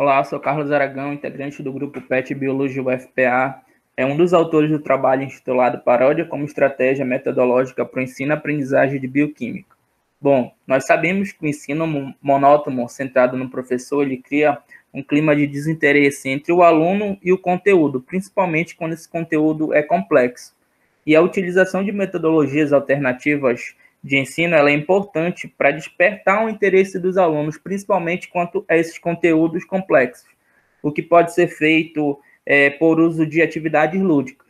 Olá, sou Carlos Aragão, integrante do grupo PET Biologia UFPA. É um dos autores do trabalho intitulado Paródia como Estratégia Metodológica para o Ensino e Aprendizagem de Bioquímica. Bom, nós sabemos que o ensino monótono centrado no professor ele cria um clima de desinteresse entre o aluno e o conteúdo, principalmente quando esse conteúdo é complexo. E a utilização de metodologias alternativas de ensino é importante para despertar o interesse dos alunos, principalmente quanto a esses conteúdos complexos, o que pode ser feito é, por uso de atividades lúdicas.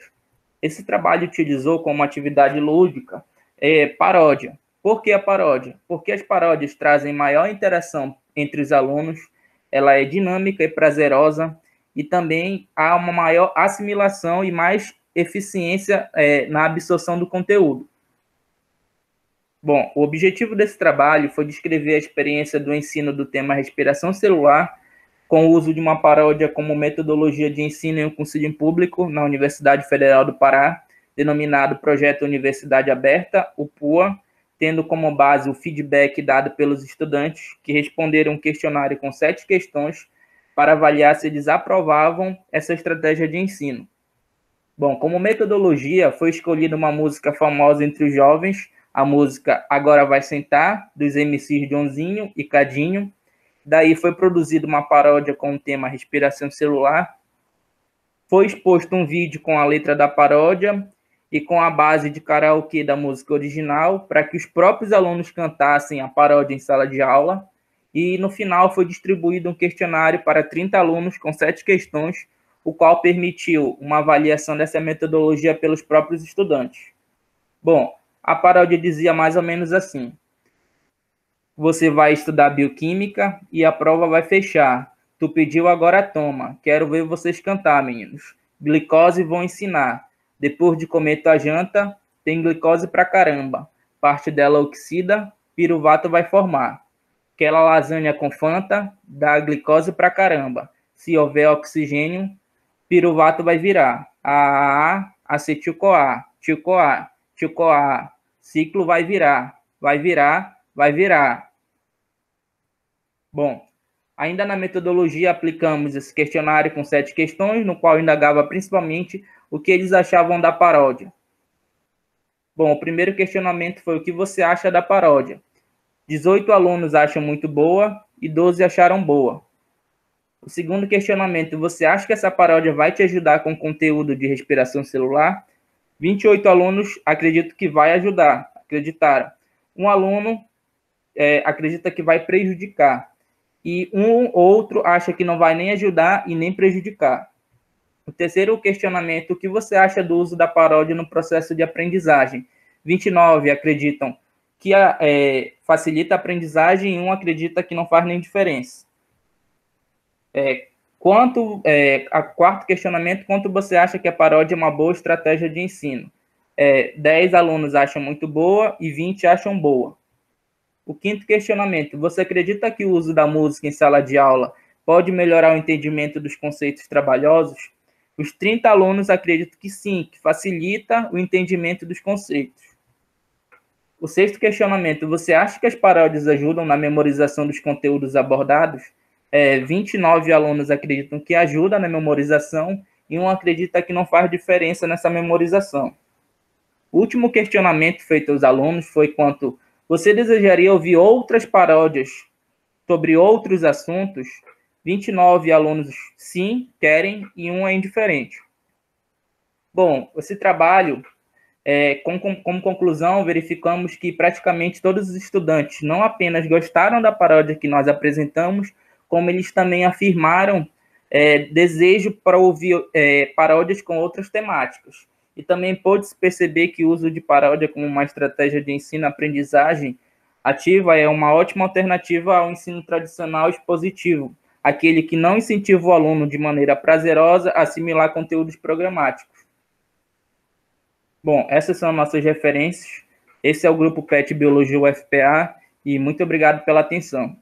Esse trabalho utilizou como atividade lúdica é, paródia. Por que a paródia? Porque as paródias trazem maior interação entre os alunos, ela é dinâmica e prazerosa, e também há uma maior assimilação e mais eficiência é, na absorção do conteúdo. Bom, o objetivo desse trabalho foi descrever a experiência do ensino do tema respiração celular com o uso de uma paródia como metodologia de ensino em um cursinho público na Universidade Federal do Pará, denominado Projeto Universidade Aberta, o PUA, tendo como base o feedback dado pelos estudantes que responderam um questionário com sete questões para avaliar se eles aprovavam essa estratégia de ensino. Bom, como metodologia, foi escolhida uma música famosa entre os jovens a música Agora Vai Sentar, dos MCs Johnzinho e Cadinho. Daí foi produzida uma paródia com o tema Respiração Celular. Foi exposto um vídeo com a letra da paródia e com a base de karaokê da música original, para que os próprios alunos cantassem a paródia em sala de aula. E no final foi distribuído um questionário para 30 alunos com sete questões, o qual permitiu uma avaliação dessa metodologia pelos próprios estudantes. Bom, a paródia dizia mais ou menos assim: Você vai estudar bioquímica e a prova vai fechar. Tu pediu, agora toma. Quero ver vocês cantar, meninos. Glicose vão ensinar. Depois de comer tua janta, tem glicose pra caramba. Parte dela oxida, piruvato vai formar. Aquela lasanha com fanta dá glicose pra caramba. Se houver oxigênio, piruvato vai virar. a acetil-CoA, tio-CoA, tio-CoA, Ciclo vai virar, vai virar, vai virar. Bom, ainda na metodologia aplicamos esse questionário com sete questões, no qual indagava principalmente o que eles achavam da paródia. Bom, o primeiro questionamento foi o que você acha da paródia. 18 alunos acham muito boa e 12 acharam boa. O segundo questionamento, você acha que essa paródia vai te ajudar com conteúdo de respiração celular? 28 alunos acredito que vai ajudar, acreditaram. Um aluno é, acredita que vai prejudicar. E um outro acha que não vai nem ajudar e nem prejudicar. O terceiro questionamento: o que você acha do uso da paródia no processo de aprendizagem? 29 acreditam que é, facilita a aprendizagem e um acredita que não faz nem diferença. É, Quanto é, a quarto questionamento, quanto você acha que a paródia é uma boa estratégia de ensino? É, 10 alunos acham muito boa e 20 acham boa. O quinto questionamento, você acredita que o uso da música em sala de aula pode melhorar o entendimento dos conceitos trabalhosos? Os 30 alunos acreditam que sim, que facilita o entendimento dos conceitos. O sexto questionamento, você acha que as paródias ajudam na memorização dos conteúdos abordados? é, 29 alunos acreditam que ajuda na memorização e um acredita que não faz diferença nessa memorização. O último questionamento feito aos alunos foi quanto você desejaria ouvir outras paródias sobre outros assuntos? 29 alunos sim, querem e um é indiferente. Bom, esse trabalho, é, como conclusão, verificamos que praticamente todos os estudantes não apenas gostaram da paródia que nós apresentamos, como eles também afirmaram é, desejo para ouvir é, paródias com outras temáticas. E também pôde-se perceber que o uso de paródia como uma estratégia de ensino-aprendizagem ativa é uma ótima alternativa ao ensino tradicional expositivo, aquele que não incentiva o aluno de maneira prazerosa a assimilar conteúdos programáticos. Bom, essas são nossas referências. Esse é o grupo PET Biologia UFPA e muito obrigado pela atenção.